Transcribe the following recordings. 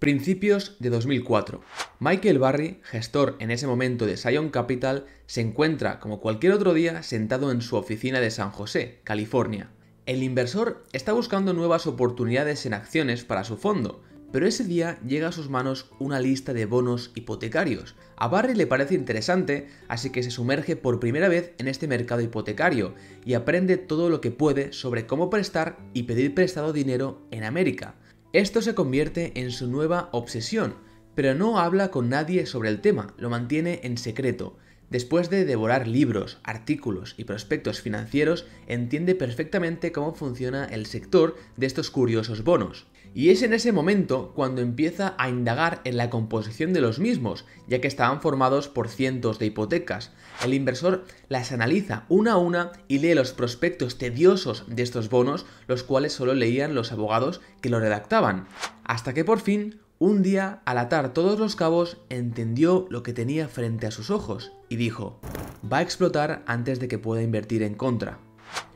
Principios de 2004. Michael Barry, gestor en ese momento de Scion Capital, se encuentra, como cualquier otro día, sentado en su oficina de San José, California. El inversor está buscando nuevas oportunidades en acciones para su fondo, pero ese día llega a sus manos una lista de bonos hipotecarios. A Barry le parece interesante, así que se sumerge por primera vez en este mercado hipotecario y aprende todo lo que puede sobre cómo prestar y pedir prestado dinero en América. Esto se convierte en su nueva obsesión, pero no habla con nadie sobre el tema, lo mantiene en secreto. Después de devorar libros, artículos y prospectos financieros, entiende perfectamente cómo funciona el sector de estos curiosos bonos. Y es en ese momento cuando empieza a indagar en la composición de los mismos, ya que estaban formados por cientos de hipotecas, el inversor las analiza una a una y lee los prospectos tediosos de estos bonos, los cuales solo leían los abogados que lo redactaban. Hasta que por fin, un día, al atar todos los cabos, entendió lo que tenía frente a sus ojos y dijo, va a explotar antes de que pueda invertir en contra.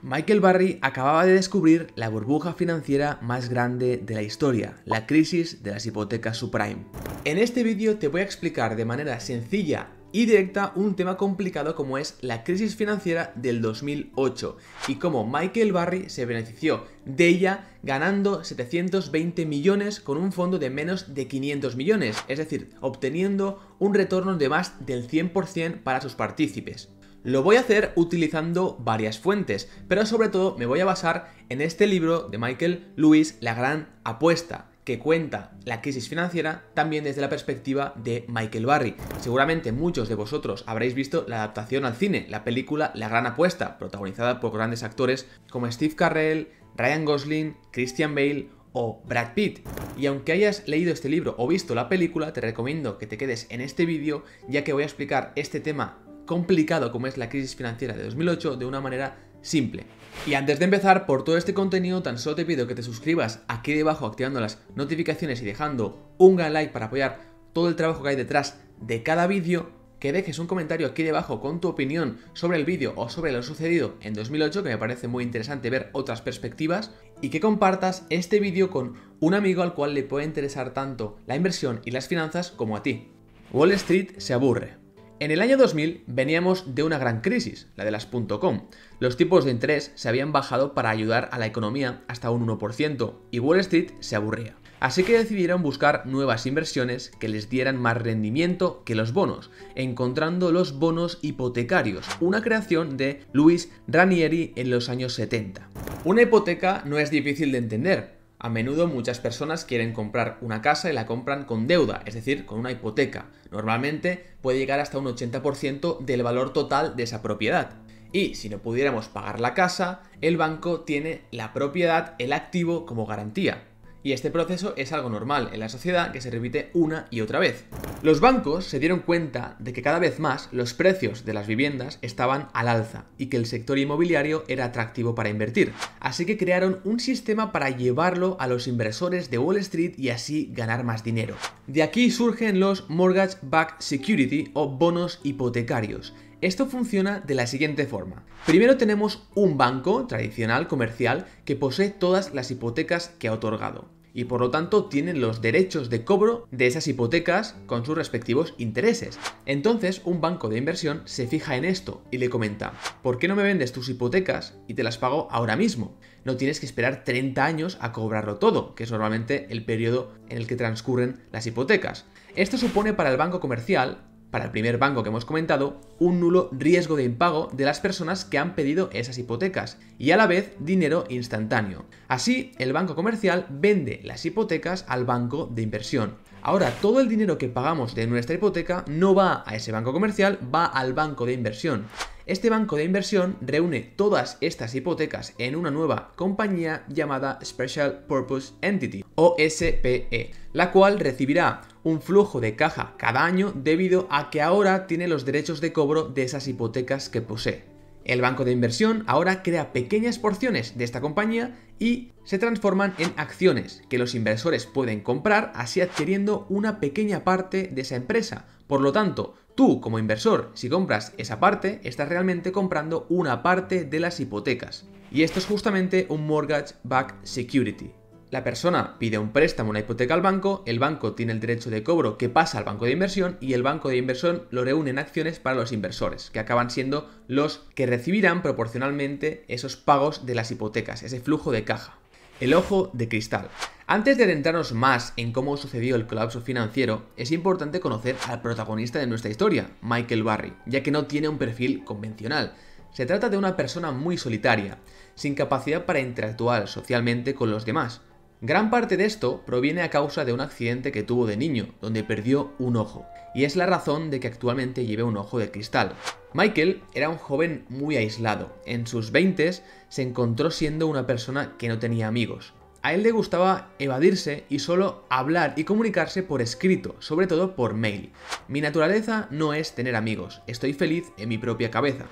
Michael Barry acababa de descubrir la burbuja financiera más grande de la historia, la crisis de las hipotecas subprime. En este vídeo te voy a explicar de manera sencilla y directa un tema complicado como es la crisis financiera del 2008 y cómo Michael Barry se benefició de ella ganando 720 millones con un fondo de menos de 500 millones, es decir, obteniendo un retorno de más del 100% para sus partícipes. Lo voy a hacer utilizando varias fuentes, pero sobre todo me voy a basar en este libro de Michael Lewis, La Gran Apuesta que cuenta la crisis financiera también desde la perspectiva de Michael Barry. Seguramente muchos de vosotros habréis visto la adaptación al cine, la película La Gran Apuesta, protagonizada por grandes actores como Steve Carrell, Ryan Gosling, Christian Bale o Brad Pitt. Y aunque hayas leído este libro o visto la película, te recomiendo que te quedes en este vídeo ya que voy a explicar este tema complicado como es la crisis financiera de 2008 de una manera simple. Y antes de empezar por todo este contenido, tan solo te pido que te suscribas aquí debajo activando las notificaciones y dejando un gran like para apoyar todo el trabajo que hay detrás de cada vídeo, que dejes un comentario aquí debajo con tu opinión sobre el vídeo o sobre lo sucedido en 2008, que me parece muy interesante ver otras perspectivas, y que compartas este vídeo con un amigo al cual le puede interesar tanto la inversión y las finanzas como a ti. Wall Street se aburre. En el año 2000 veníamos de una gran crisis, la de las .com, los tipos de interés se habían bajado para ayudar a la economía hasta un 1% y Wall Street se aburría. Así que decidieron buscar nuevas inversiones que les dieran más rendimiento que los bonos, encontrando los bonos hipotecarios, una creación de Luis Ranieri en los años 70. Una hipoteca no es difícil de entender. A menudo muchas personas quieren comprar una casa y la compran con deuda, es decir, con una hipoteca. Normalmente puede llegar hasta un 80% del valor total de esa propiedad. Y si no pudiéramos pagar la casa, el banco tiene la propiedad, el activo, como garantía. Y este proceso es algo normal en la sociedad que se repite una y otra vez. Los bancos se dieron cuenta de que cada vez más los precios de las viviendas estaban al alza y que el sector inmobiliario era atractivo para invertir. Así que crearon un sistema para llevarlo a los inversores de Wall Street y así ganar más dinero. De aquí surgen los Mortgage Back Security o bonos hipotecarios esto funciona de la siguiente forma. Primero tenemos un banco tradicional comercial que posee todas las hipotecas que ha otorgado y por lo tanto tienen los derechos de cobro de esas hipotecas con sus respectivos intereses. Entonces un banco de inversión se fija en esto y le comenta, ¿por qué no me vendes tus hipotecas y te las pago ahora mismo? No tienes que esperar 30 años a cobrarlo todo, que es normalmente el periodo en el que transcurren las hipotecas. Esto supone para el banco comercial para el primer banco que hemos comentado, un nulo riesgo de impago de las personas que han pedido esas hipotecas y a la vez dinero instantáneo. Así, el banco comercial vende las hipotecas al banco de inversión. Ahora, todo el dinero que pagamos de nuestra hipoteca no va a ese banco comercial, va al banco de inversión. Este banco de inversión reúne todas estas hipotecas en una nueva compañía llamada Special Purpose Entity o SPE, la cual recibirá un flujo de caja cada año debido a que ahora tiene los derechos de cobro de esas hipotecas que posee. El banco de inversión ahora crea pequeñas porciones de esta compañía y se transforman en acciones que los inversores pueden comprar así adquiriendo una pequeña parte de esa empresa. Por lo tanto, tú como inversor, si compras esa parte, estás realmente comprando una parte de las hipotecas. Y esto es justamente un mortgage backed security. La persona pide un préstamo, una hipoteca al banco, el banco tiene el derecho de cobro que pasa al banco de inversión y el banco de inversión lo reúne en acciones para los inversores, que acaban siendo los que recibirán proporcionalmente esos pagos de las hipotecas, ese flujo de caja. El ojo de cristal. Antes de adentrarnos más en cómo sucedió el colapso financiero, es importante conocer al protagonista de nuestra historia, Michael Barry, ya que no tiene un perfil convencional. Se trata de una persona muy solitaria, sin capacidad para interactuar socialmente con los demás Gran parte de esto proviene a causa de un accidente que tuvo de niño, donde perdió un ojo, y es la razón de que actualmente lleve un ojo de cristal. Michael era un joven muy aislado. En sus 20 se encontró siendo una persona que no tenía amigos. A él le gustaba evadirse y solo hablar y comunicarse por escrito, sobre todo por mail. Mi naturaleza no es tener amigos, estoy feliz en mi propia cabeza.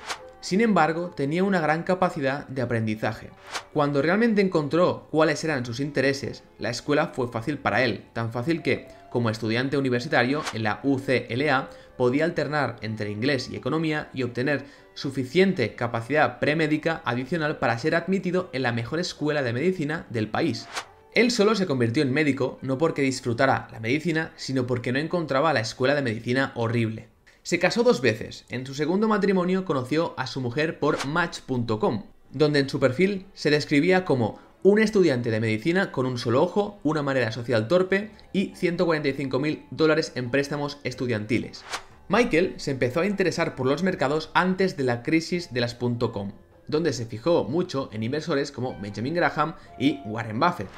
Sin embargo, tenía una gran capacidad de aprendizaje. Cuando realmente encontró cuáles eran sus intereses, la escuela fue fácil para él, tan fácil que, como estudiante universitario en la UCLA, podía alternar entre inglés y economía y obtener suficiente capacidad premédica adicional para ser admitido en la mejor escuela de medicina del país. Él solo se convirtió en médico no porque disfrutara la medicina, sino porque no encontraba la escuela de medicina horrible. Se casó dos veces. En su segundo matrimonio conoció a su mujer por match.com, donde en su perfil se describía como un estudiante de medicina con un solo ojo, una manera social torpe y 145.000 dólares en préstamos estudiantiles. Michael se empezó a interesar por los mercados antes de la crisis de las .com, donde se fijó mucho en inversores como Benjamin Graham y Warren Buffett.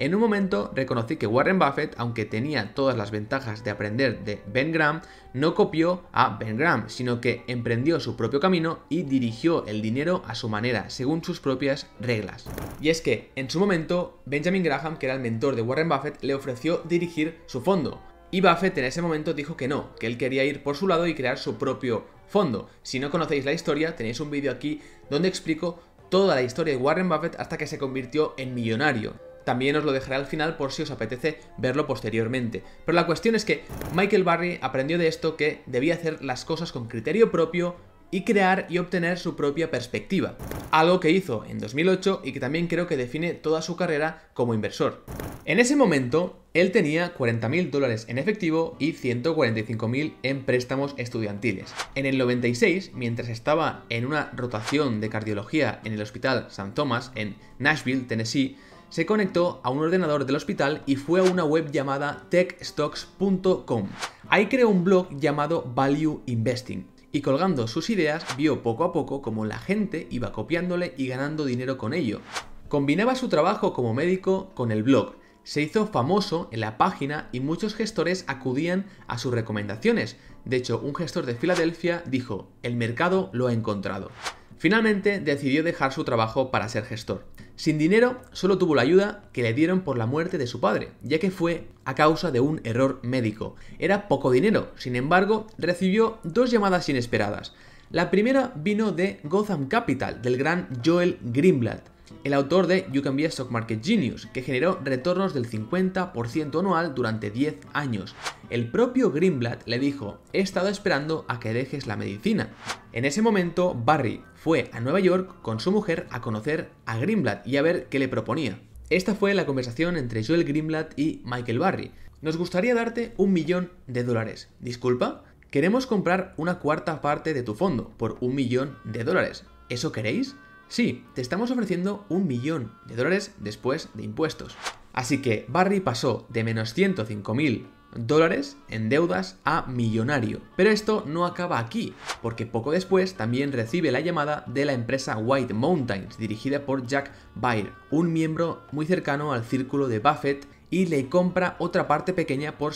En un momento reconocí que Warren Buffett, aunque tenía todas las ventajas de aprender de Ben Graham, no copió a Ben Graham, sino que emprendió su propio camino y dirigió el dinero a su manera, según sus propias reglas. Y es que, en su momento, Benjamin Graham, que era el mentor de Warren Buffett, le ofreció dirigir su fondo. Y Buffett en ese momento dijo que no, que él quería ir por su lado y crear su propio fondo. Si no conocéis la historia, tenéis un vídeo aquí donde explico toda la historia de Warren Buffett hasta que se convirtió en millonario. También os lo dejaré al final por si os apetece verlo posteriormente. Pero la cuestión es que Michael Barry aprendió de esto que debía hacer las cosas con criterio propio y crear y obtener su propia perspectiva, algo que hizo en 2008 y que también creo que define toda su carrera como inversor. En ese momento, él tenía 40.000 dólares en efectivo y 145.000 en préstamos estudiantiles. En el 96, mientras estaba en una rotación de cardiología en el Hospital St. Thomas en Nashville, Tennessee, se conectó a un ordenador del hospital y fue a una web llamada techstocks.com. Ahí creó un blog llamado Value Investing y colgando sus ideas vio poco a poco cómo la gente iba copiándole y ganando dinero con ello. Combinaba su trabajo como médico con el blog. Se hizo famoso en la página y muchos gestores acudían a sus recomendaciones. De hecho, un gestor de Filadelfia dijo, el mercado lo ha encontrado. Finalmente decidió dejar su trabajo para ser gestor. Sin dinero, solo tuvo la ayuda que le dieron por la muerte de su padre, ya que fue a causa de un error médico. Era poco dinero, sin embargo, recibió dos llamadas inesperadas. La primera vino de Gotham Capital, del gran Joel Greenblatt el autor de You Can Be a Stock Market Genius, que generó retornos del 50% anual durante 10 años. El propio Greenblatt le dijo, he estado esperando a que dejes la medicina. En ese momento, Barry fue a Nueva York con su mujer a conocer a Greenblatt y a ver qué le proponía. Esta fue la conversación entre Joel Greenblatt y Michael Barry. Nos gustaría darte un millón de dólares. ¿Disculpa? Queremos comprar una cuarta parte de tu fondo por un millón de dólares. ¿Eso queréis? Sí, te estamos ofreciendo un millón de dólares después de impuestos. Así que Barry pasó de menos 105 mil dólares en deudas a millonario. Pero esto no acaba aquí, porque poco después también recibe la llamada de la empresa White Mountains, dirigida por Jack Bayer, un miembro muy cercano al círculo de Buffett y le compra otra parte pequeña por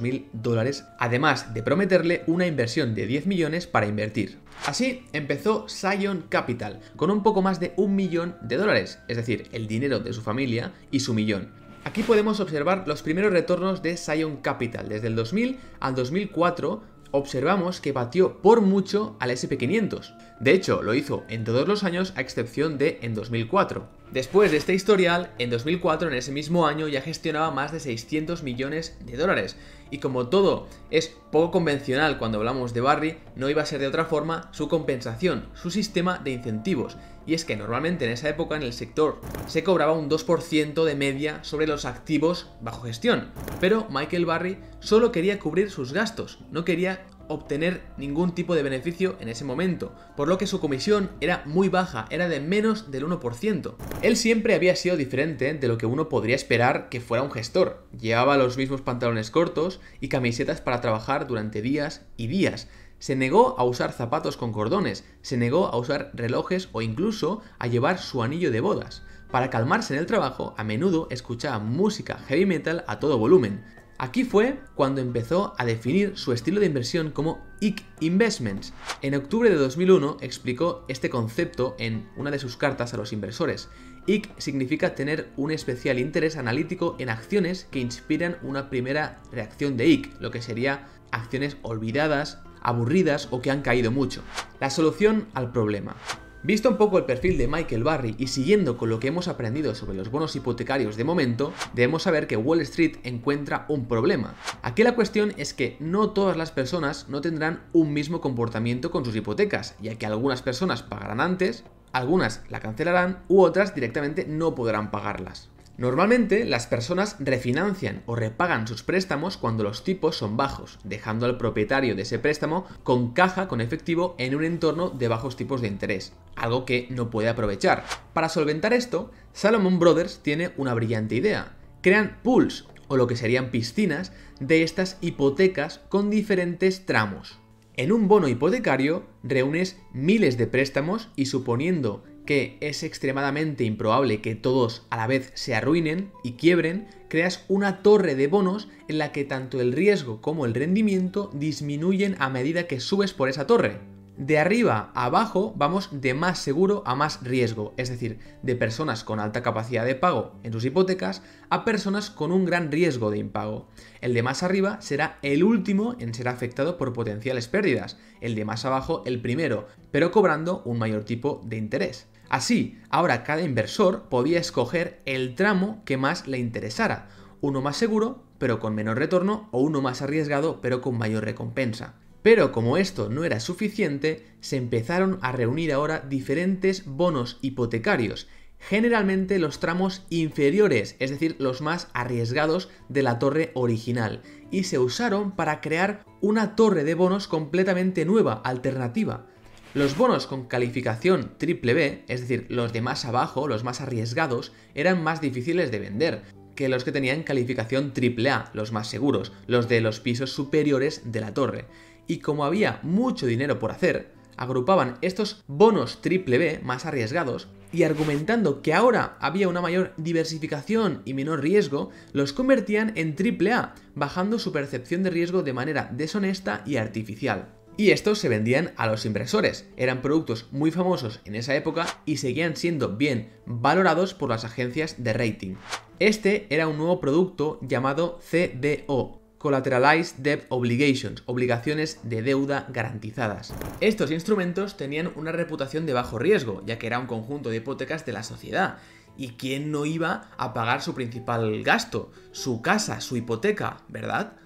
mil dólares, además de prometerle una inversión de 10 millones para invertir. Así empezó Sion Capital, con un poco más de un millón de dólares, es decir, el dinero de su familia y su millón. Aquí podemos observar los primeros retornos de Sion Capital. Desde el 2000 al 2004 observamos que batió por mucho al SP500. De hecho, lo hizo en todos los años a excepción de en 2004. Después de este historial, en 2004, en ese mismo año, ya gestionaba más de 600 millones de dólares. Y como todo es poco convencional cuando hablamos de Barry, no iba a ser de otra forma su compensación, su sistema de incentivos. Y es que normalmente en esa época en el sector se cobraba un 2% de media sobre los activos bajo gestión. Pero Michael Barry solo quería cubrir sus gastos, no quería obtener ningún tipo de beneficio en ese momento, por lo que su comisión era muy baja, era de menos del 1%. Él siempre había sido diferente de lo que uno podría esperar que fuera un gestor. Llevaba los mismos pantalones cortos y camisetas para trabajar durante días y días. Se negó a usar zapatos con cordones, se negó a usar relojes o incluso a llevar su anillo de bodas. Para calmarse en el trabajo, a menudo escuchaba música heavy metal a todo volumen. Aquí fue cuando empezó a definir su estilo de inversión como IC Investments. En octubre de 2001 explicó este concepto en una de sus cartas a los inversores. IC significa tener un especial interés analítico en acciones que inspiran una primera reacción de IC, lo que sería acciones olvidadas, aburridas o que han caído mucho. La solución al problema. Visto un poco el perfil de Michael Barry y siguiendo con lo que hemos aprendido sobre los bonos hipotecarios de momento, debemos saber que Wall Street encuentra un problema. Aquí la cuestión es que no todas las personas no tendrán un mismo comportamiento con sus hipotecas, ya que algunas personas pagarán antes, algunas la cancelarán u otras directamente no podrán pagarlas. Normalmente las personas refinancian o repagan sus préstamos cuando los tipos son bajos, dejando al propietario de ese préstamo con caja con efectivo en un entorno de bajos tipos de interés, algo que no puede aprovechar. Para solventar esto, Salomon Brothers tiene una brillante idea. Crean pools, o lo que serían piscinas, de estas hipotecas con diferentes tramos. En un bono hipotecario reúnes miles de préstamos y suponiendo que es extremadamente improbable que todos a la vez se arruinen y quiebren, creas una torre de bonos en la que tanto el riesgo como el rendimiento disminuyen a medida que subes por esa torre. De arriba a abajo vamos de más seguro a más riesgo, es decir, de personas con alta capacidad de pago en sus hipotecas a personas con un gran riesgo de impago. El de más arriba será el último en ser afectado por potenciales pérdidas, el de más abajo el primero, pero cobrando un mayor tipo de interés. Así, ahora cada inversor podía escoger el tramo que más le interesara, uno más seguro pero con menor retorno o uno más arriesgado pero con mayor recompensa. Pero como esto no era suficiente, se empezaron a reunir ahora diferentes bonos hipotecarios, generalmente los tramos inferiores, es decir, los más arriesgados de la torre original, y se usaron para crear una torre de bonos completamente nueva, alternativa, los bonos con calificación triple B, es decir, los de más abajo, los más arriesgados, eran más difíciles de vender que los que tenían calificación triple A, los más seguros, los de los pisos superiores de la torre. Y como había mucho dinero por hacer, agrupaban estos bonos triple B más arriesgados y argumentando que ahora había una mayor diversificación y menor riesgo, los convertían en triple A, bajando su percepción de riesgo de manera deshonesta y artificial y estos se vendían a los inversores. Eran productos muy famosos en esa época y seguían siendo bien valorados por las agencias de rating. Este era un nuevo producto llamado CDO, Collateralized Debt Obligations, obligaciones de deuda garantizadas. Estos instrumentos tenían una reputación de bajo riesgo, ya que era un conjunto de hipotecas de la sociedad. ¿Y quién no iba a pagar su principal gasto? Su casa, su hipoteca, ¿verdad?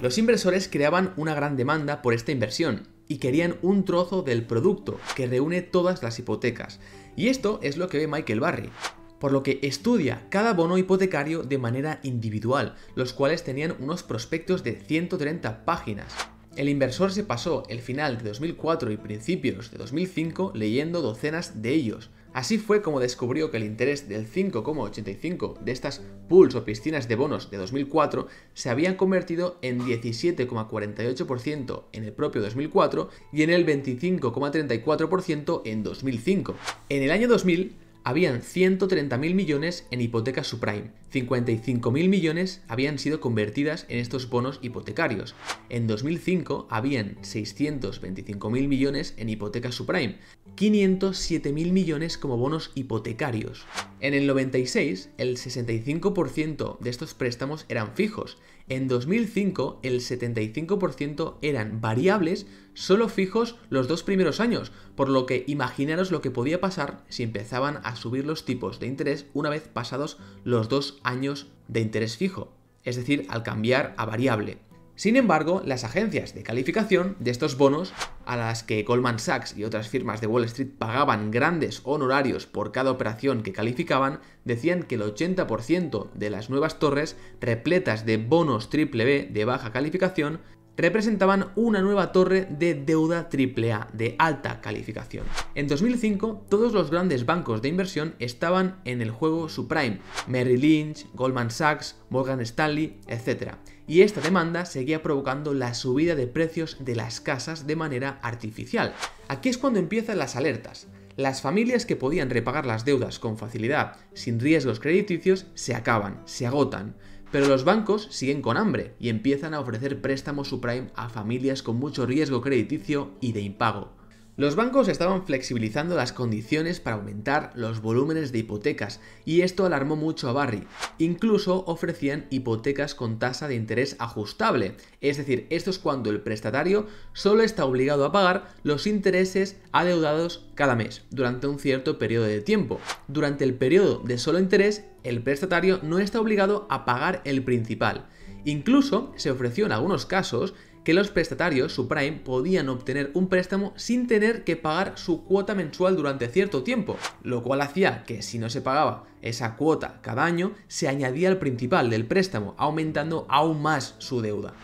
Los inversores creaban una gran demanda por esta inversión y querían un trozo del producto que reúne todas las hipotecas. Y esto es lo que ve Michael Barry, por lo que estudia cada bono hipotecario de manera individual, los cuales tenían unos prospectos de 130 páginas. El inversor se pasó el final de 2004 y principios de 2005 leyendo docenas de ellos, Así fue como descubrió que el interés del 5,85 de estas pools o piscinas de bonos de 2004 se habían convertido en 17,48% en el propio 2004 y en el 25,34% en 2005. En el año 2000, habían 130.000 millones en hipotecas subprime. 55.000 millones habían sido convertidas en estos bonos hipotecarios. En 2005 habían 625.000 millones en hipotecas subprime. 507.000 millones como bonos hipotecarios. En el 96, el 65% de estos préstamos eran fijos en 2005 el 75% eran variables solo fijos los dos primeros años, por lo que imaginaros lo que podía pasar si empezaban a subir los tipos de interés una vez pasados los dos años de interés fijo, es decir, al cambiar a variable. Sin embargo, las agencias de calificación de estos bonos, a las que Goldman Sachs y otras firmas de Wall Street pagaban grandes honorarios por cada operación que calificaban, decían que el 80% de las nuevas torres repletas de bonos triple B de baja calificación representaban una nueva torre de deuda AAA de alta calificación. En 2005, todos los grandes bancos de inversión estaban en el juego suprime. Merrill Lynch, Goldman Sachs, Morgan Stanley, etc y esta demanda seguía provocando la subida de precios de las casas de manera artificial. Aquí es cuando empiezan las alertas. Las familias que podían repagar las deudas con facilidad, sin riesgos crediticios, se acaban, se agotan. Pero los bancos siguen con hambre y empiezan a ofrecer préstamos suprime a familias con mucho riesgo crediticio y de impago. Los bancos estaban flexibilizando las condiciones para aumentar los volúmenes de hipotecas y esto alarmó mucho a Barry. Incluso ofrecían hipotecas con tasa de interés ajustable, es decir, esto es cuando el prestatario solo está obligado a pagar los intereses adeudados cada mes durante un cierto periodo de tiempo. Durante el periodo de solo interés, el prestatario no está obligado a pagar el principal Incluso se ofreció en algunos casos que los prestatarios subprime podían obtener un préstamo sin tener que pagar su cuota mensual durante cierto tiempo, lo cual hacía que si no se pagaba esa cuota cada año, se añadía al principal del préstamo, aumentando aún más su deuda.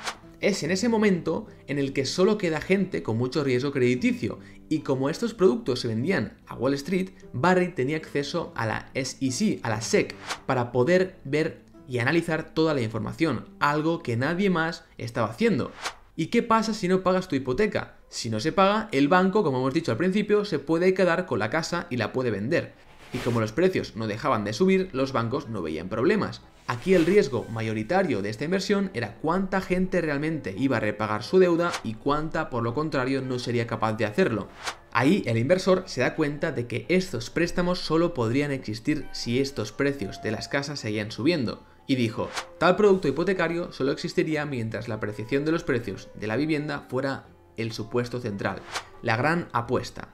Es en ese momento en el que solo queda gente con mucho riesgo crediticio, y como estos productos se vendían a Wall Street, Barry tenía acceso a la SEC, a la SEC, para poder ver y analizar toda la información, algo que nadie más estaba haciendo. ¿Y qué pasa si no pagas tu hipoteca? Si no se paga, el banco, como hemos dicho al principio, se puede quedar con la casa y la puede vender. Y como los precios no dejaban de subir, los bancos no veían problemas. Aquí el riesgo mayoritario de esta inversión era cuánta gente realmente iba a repagar su deuda y cuánta, por lo contrario, no sería capaz de hacerlo. Ahí el inversor se da cuenta de que estos préstamos solo podrían existir si estos precios de las casas seguían subiendo y dijo, tal producto hipotecario solo existiría mientras la apreciación de los precios de la vivienda fuera el supuesto central, la gran apuesta.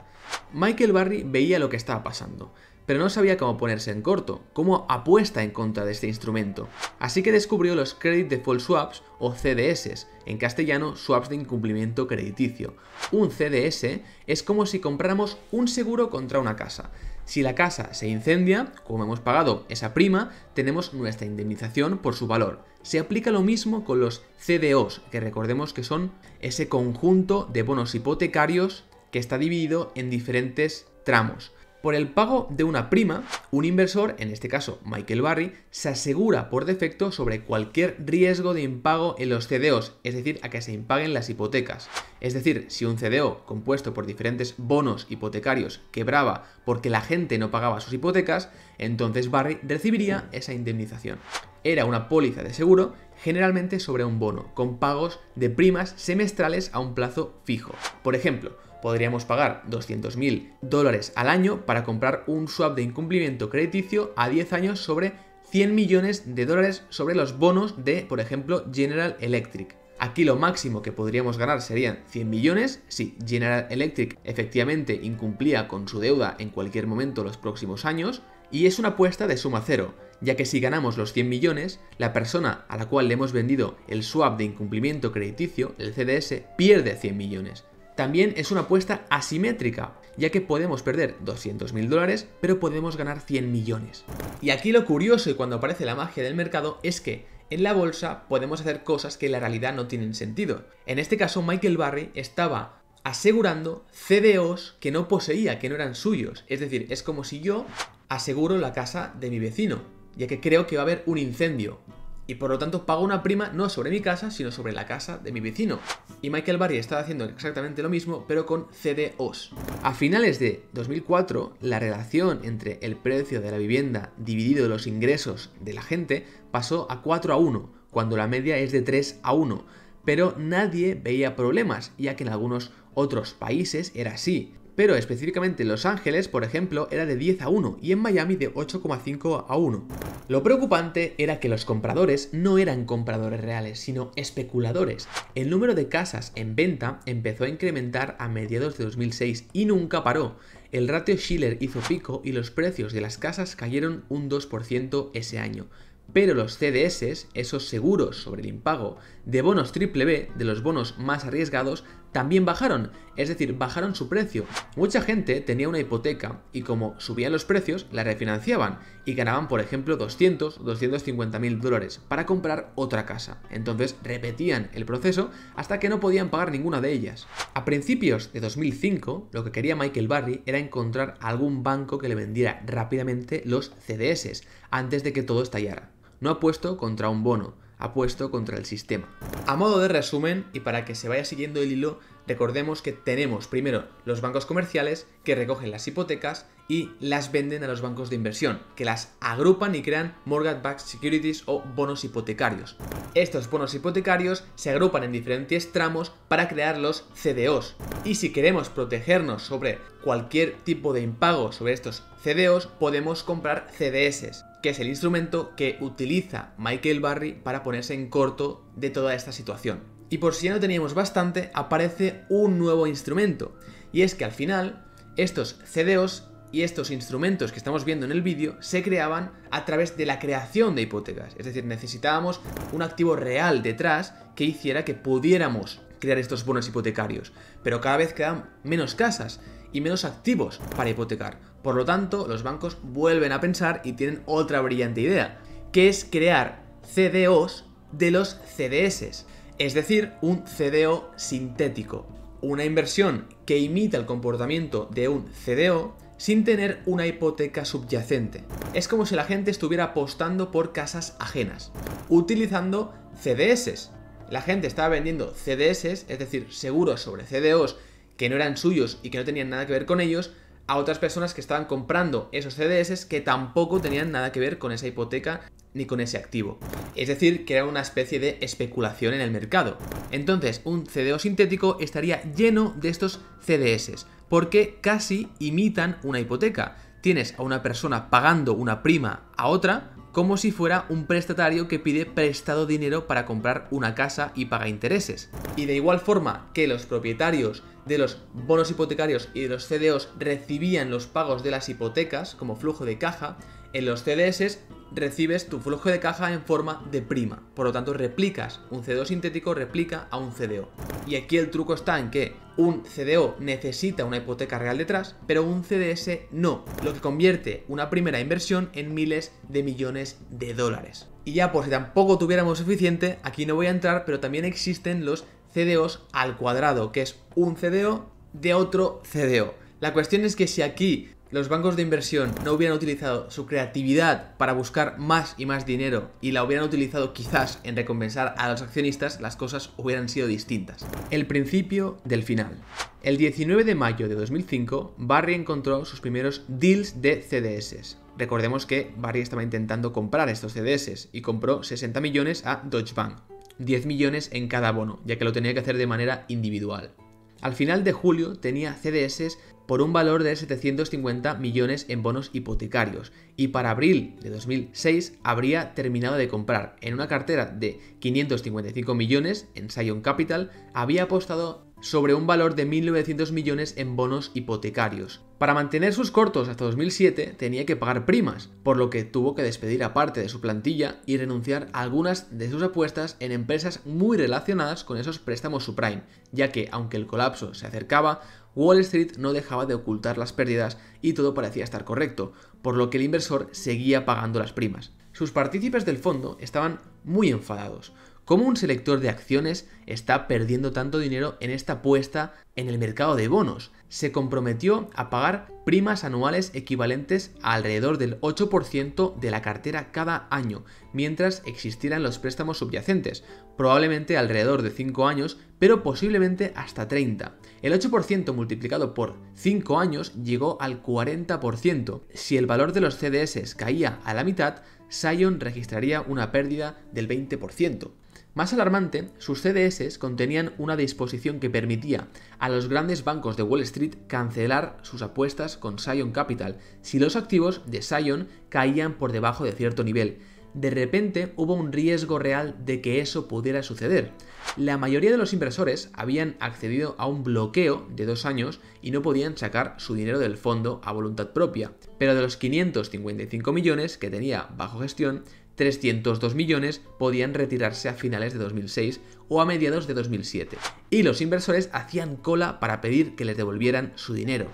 Michael Barry veía lo que estaba pasando, pero no sabía cómo ponerse en corto, cómo apuesta en contra de este instrumento, así que descubrió los Credit Default Swaps o CDS, en castellano swaps de incumplimiento crediticio. Un CDS es como si compráramos un seguro contra una casa, si la casa se incendia, como hemos pagado esa prima, tenemos nuestra indemnización por su valor. Se aplica lo mismo con los CDOs, que recordemos que son ese conjunto de bonos hipotecarios que está dividido en diferentes tramos. Por el pago de una prima, un inversor, en este caso Michael Barry, se asegura por defecto sobre cualquier riesgo de impago en los CDOs, es decir, a que se impaguen las hipotecas. Es decir, si un CDO compuesto por diferentes bonos hipotecarios quebraba porque la gente no pagaba sus hipotecas, entonces Barry recibiría esa indemnización. Era una póliza de seguro generalmente sobre un bono, con pagos de primas semestrales a un plazo fijo. Por ejemplo, podríamos pagar 200.000 dólares al año para comprar un swap de incumplimiento crediticio a 10 años sobre 100 millones de dólares sobre los bonos de, por ejemplo, General Electric. Aquí lo máximo que podríamos ganar serían 100 millones si General Electric efectivamente incumplía con su deuda en cualquier momento los próximos años, y es una apuesta de suma cero, ya que si ganamos los 100 millones, la persona a la cual le hemos vendido el swap de incumplimiento crediticio, el CDS, pierde 100 millones. También es una apuesta asimétrica, ya que podemos perder 200.000 dólares, pero podemos ganar 100 millones. Y aquí lo curioso y cuando aparece la magia del mercado es que en la bolsa podemos hacer cosas que en la realidad no tienen sentido. En este caso, Michael Barry estaba asegurando CDOs que no poseía, que no eran suyos. Es decir, es como si yo aseguro la casa de mi vecino, ya que creo que va a haber un incendio y por lo tanto pago una prima no sobre mi casa, sino sobre la casa de mi vecino. Y Michael Barry estaba haciendo exactamente lo mismo, pero con CDOs. A finales de 2004, la relación entre el precio de la vivienda dividido los ingresos de la gente pasó a 4 a 1, cuando la media es de 3 a 1. Pero nadie veía problemas, ya que en algunos otros países era así pero específicamente en Los Ángeles, por ejemplo, era de 10 a 1 y en Miami de 8,5 a 1. Lo preocupante era que los compradores no eran compradores reales, sino especuladores. El número de casas en venta empezó a incrementar a mediados de 2006 y nunca paró. El ratio Schiller hizo pico y los precios de las casas cayeron un 2% ese año pero los CDS, esos seguros sobre el impago de bonos triple B, de los bonos más arriesgados, también bajaron, es decir, bajaron su precio. Mucha gente tenía una hipoteca y como subían los precios, la refinanciaban y ganaban, por ejemplo, 200, 250 mil dólares para comprar otra casa. Entonces repetían el proceso hasta que no podían pagar ninguna de ellas. A principios de 2005, lo que quería Michael Barry era encontrar algún banco que le vendiera rápidamente los CDS antes de que todo estallara. No ha puesto contra un bono, ha puesto contra el sistema. A modo de resumen, y para que se vaya siguiendo el hilo, recordemos que tenemos primero los bancos comerciales que recogen las hipotecas y las venden a los bancos de inversión, que las agrupan y crean mortgage-backed securities o bonos hipotecarios. Estos bonos hipotecarios se agrupan en diferentes tramos para crear los CDOs. Y si queremos protegernos sobre cualquier tipo de impago sobre estos CDOs, podemos comprar CDS, que es el instrumento que utiliza Michael Barry para ponerse en corto de toda esta situación. Y por si ya no teníamos bastante, aparece un nuevo instrumento, y es que al final estos CDOs y estos instrumentos que estamos viendo en el vídeo se creaban a través de la creación de hipotecas, es decir, necesitábamos un activo real detrás que hiciera que pudiéramos crear estos bonos hipotecarios, pero cada vez quedan menos casas y menos activos para hipotecar. Por lo tanto, los bancos vuelven a pensar y tienen otra brillante idea, que es crear CDOs de los CDS, es decir, un CDO sintético, una inversión que imita el comportamiento de un CDO sin tener una hipoteca subyacente. Es como si la gente estuviera apostando por casas ajenas, utilizando CDS. La gente está vendiendo CDS, es decir, seguros sobre CDOs que no eran suyos y que no tenían nada que ver con ellos, a otras personas que estaban comprando esos CDS que tampoco tenían nada que ver con esa hipoteca ni con ese activo. Es decir, que era una especie de especulación en el mercado. Entonces, un CDO sintético estaría lleno de estos CDS, porque casi imitan una hipoteca. Tienes a una persona pagando una prima a otra como si fuera un prestatario que pide prestado dinero para comprar una casa y paga intereses. Y de igual forma que los propietarios de los bonos hipotecarios y de los CDOs recibían los pagos de las hipotecas como flujo de caja, en los CDS recibes tu flujo de caja en forma de prima. Por lo tanto, replicas un CDO sintético, replica a un CDO. Y aquí el truco está en que un CDO necesita una hipoteca real detrás, pero un CDS no, lo que convierte una primera inversión en miles de millones de dólares. Y ya por si tampoco tuviéramos suficiente, aquí no voy a entrar, pero también existen los CDOs al cuadrado, que es un CDO de otro CDO. La cuestión es que si aquí los bancos de inversión no hubieran utilizado su creatividad para buscar más y más dinero y la hubieran utilizado quizás en recompensar a los accionistas, las cosas hubieran sido distintas. El principio del final. El 19 de mayo de 2005, Barry encontró sus primeros deals de CDS. Recordemos que Barry estaba intentando comprar estos CDS y compró 60 millones a Deutsche Bank, 10 millones en cada bono, ya que lo tenía que hacer de manera individual. Al final de julio tenía CDS por un valor de 750 millones en bonos hipotecarios y para abril de 2006 habría terminado de comprar. En una cartera de 555 millones en Sion Capital había apostado sobre un valor de 1.900 millones en bonos hipotecarios. Para mantener sus cortos hasta 2007 tenía que pagar primas, por lo que tuvo que despedir a parte de su plantilla y renunciar a algunas de sus apuestas en empresas muy relacionadas con esos préstamos subprime, ya que aunque el colapso se acercaba, Wall Street no dejaba de ocultar las pérdidas y todo parecía estar correcto, por lo que el inversor seguía pagando las primas. Sus partícipes del fondo estaban muy enfadados, ¿Cómo un selector de acciones está perdiendo tanto dinero en esta apuesta en el mercado de bonos? Se comprometió a pagar primas anuales equivalentes alrededor del 8% de la cartera cada año, mientras existieran los préstamos subyacentes, probablemente alrededor de 5 años, pero posiblemente hasta 30. El 8% multiplicado por 5 años llegó al 40%. Si el valor de los CDS caía a la mitad, Sion registraría una pérdida del 20%. Más alarmante, sus CDS contenían una disposición que permitía a los grandes bancos de Wall Street cancelar sus apuestas con Sion Capital si los activos de Sion caían por debajo de cierto nivel. De repente hubo un riesgo real de que eso pudiera suceder. La mayoría de los inversores habían accedido a un bloqueo de dos años y no podían sacar su dinero del fondo a voluntad propia, pero de los 555 millones que tenía bajo gestión, 302 millones podían retirarse a finales de 2006 o a mediados de 2007, y los inversores hacían cola para pedir que les devolvieran su dinero.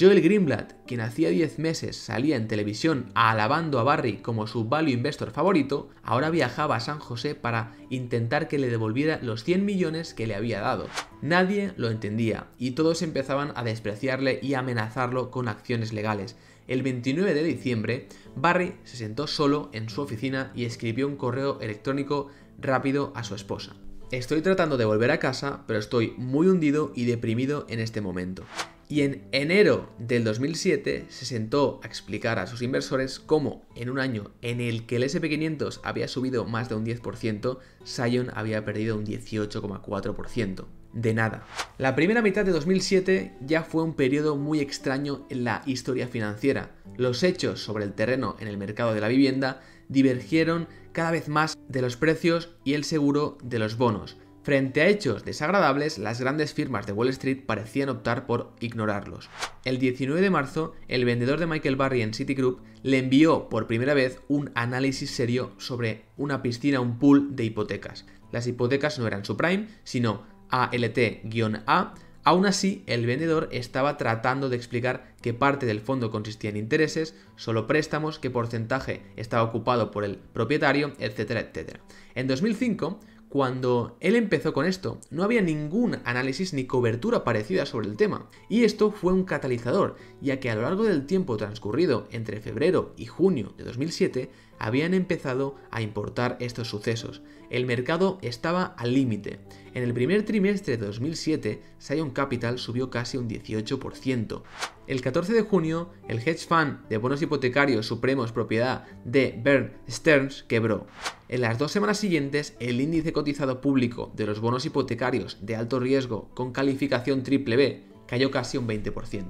Joel Greenblatt, quien hacía 10 meses salía en televisión alabando a Barry como su value investor favorito, ahora viajaba a San José para intentar que le devolviera los 100 millones que le había dado. Nadie lo entendía y todos empezaban a despreciarle y amenazarlo con acciones legales, el 29 de diciembre, Barry se sentó solo en su oficina y escribió un correo electrónico rápido a su esposa. Estoy tratando de volver a casa, pero estoy muy hundido y deprimido en este momento. Y en enero del 2007 se sentó a explicar a sus inversores cómo en un año en el que el SP500 había subido más de un 10%, Sion había perdido un 18,4% de nada. La primera mitad de 2007 ya fue un periodo muy extraño en la historia financiera. Los hechos sobre el terreno en el mercado de la vivienda divergieron cada vez más de los precios y el seguro de los bonos. Frente a hechos desagradables, las grandes firmas de Wall Street parecían optar por ignorarlos. El 19 de marzo, el vendedor de Michael Barry en Citigroup le envió por primera vez un análisis serio sobre una piscina, un pool de hipotecas. Las hipotecas no eran subprime, sino ALT-A, aún así el vendedor estaba tratando de explicar que parte del fondo consistía en intereses, solo préstamos, qué porcentaje estaba ocupado por el propietario, etcétera, etcétera. En 2005, cuando él empezó con esto, no había ningún análisis ni cobertura parecida sobre el tema, y esto fue un catalizador, ya que a lo largo del tiempo transcurrido entre febrero y junio de 2007, habían empezado a importar estos sucesos. El mercado estaba al límite. En el primer trimestre de 2007, Sion Capital subió casi un 18%. El 14 de junio, el hedge fund de bonos hipotecarios supremos propiedad de Bern Stearns quebró. En las dos semanas siguientes, el índice cotizado público de los bonos hipotecarios de alto riesgo con calificación triple B cayó casi un 20%.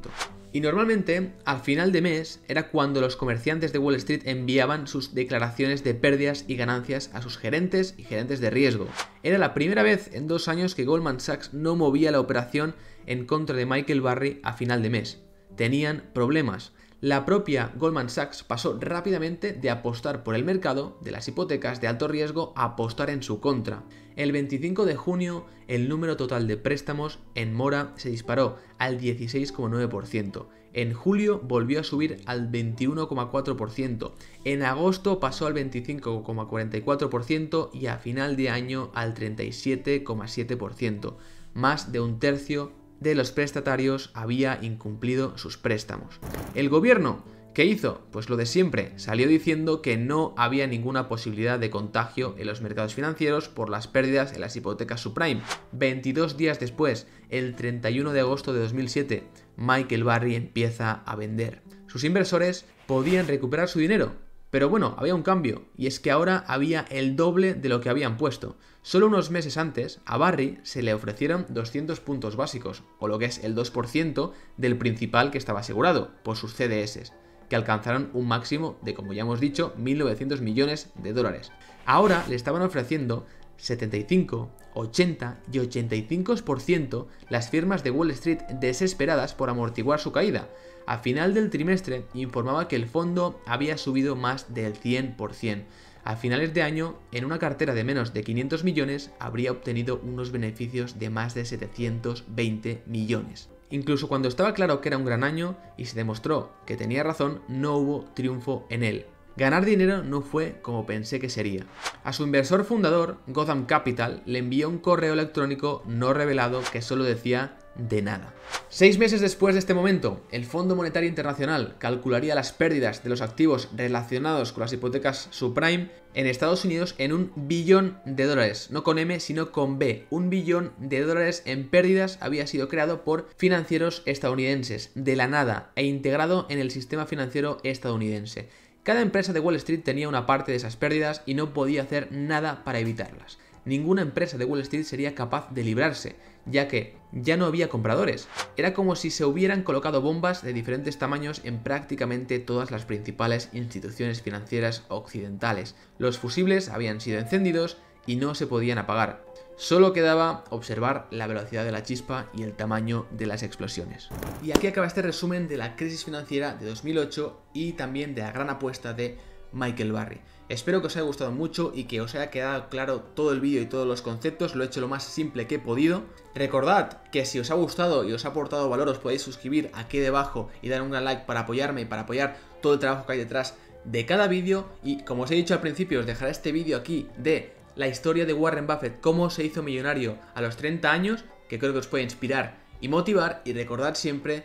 Y normalmente, al final de mes, era cuando los comerciantes de Wall Street enviaban sus declaraciones de pérdidas y ganancias a sus gerentes y gerentes de riesgo. Era la primera vez en dos años que Goldman Sachs no movía la operación en contra de Michael Barry a final de mes tenían problemas. La propia Goldman Sachs pasó rápidamente de apostar por el mercado de las hipotecas de alto riesgo a apostar en su contra. El 25 de junio, el número total de préstamos en mora se disparó al 16,9%. En julio volvió a subir al 21,4%. En agosto pasó al 25,44% y a final de año al 37,7%, más de un tercio de los prestatarios había incumplido sus préstamos. El gobierno ¿Qué hizo? Pues lo de siempre, salió diciendo que no había ninguna posibilidad de contagio en los mercados financieros por las pérdidas en las hipotecas subprime. 22 días después, el 31 de agosto de 2007, Michael Barry empieza a vender. Sus inversores podían recuperar su dinero, pero bueno, había un cambio, y es que ahora había el doble de lo que habían puesto. Solo unos meses antes, a Barry se le ofrecieron 200 puntos básicos, o lo que es el 2% del principal que estaba asegurado por sus CDS, que alcanzaron un máximo de, como ya hemos dicho, 1.900 millones de dólares. Ahora le estaban ofreciendo 75, 80 y 85% las firmas de Wall Street desesperadas por amortiguar su caída. A final del trimestre informaba que el fondo había subido más del 100% a finales de año, en una cartera de menos de 500 millones, habría obtenido unos beneficios de más de 720 millones. Incluso cuando estaba claro que era un gran año y se demostró que tenía razón, no hubo triunfo en él. Ganar dinero no fue como pensé que sería. A su inversor fundador, Gotham Capital, le envió un correo electrónico no revelado que solo decía de nada. Seis meses después de este momento, el Fondo Monetario Internacional calcularía las pérdidas de los activos relacionados con las hipotecas subprime en Estados Unidos en un billón de dólares, no con M, sino con B. Un billón de dólares en pérdidas había sido creado por financieros estadounidenses, de la nada, e integrado en el sistema financiero estadounidense. Cada empresa de Wall Street tenía una parte de esas pérdidas y no podía hacer nada para evitarlas ninguna empresa de Wall Street sería capaz de librarse, ya que ya no había compradores. Era como si se hubieran colocado bombas de diferentes tamaños en prácticamente todas las principales instituciones financieras occidentales. Los fusibles habían sido encendidos y no se podían apagar. Solo quedaba observar la velocidad de la chispa y el tamaño de las explosiones. Y aquí acaba este resumen de la crisis financiera de 2008 y también de la gran apuesta de Michael Barry. Espero que os haya gustado mucho y que os haya quedado claro todo el vídeo y todos los conceptos, lo he hecho lo más simple que he podido. Recordad que si os ha gustado y os ha aportado valor os podéis suscribir aquí debajo y dar un gran like para apoyarme y para apoyar todo el trabajo que hay detrás de cada vídeo y como os he dicho al principio os dejaré este vídeo aquí de la historia de Warren Buffett, cómo se hizo millonario a los 30 años, que creo que os puede inspirar y motivar y recordad siempre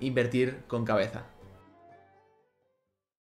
invertir con cabeza.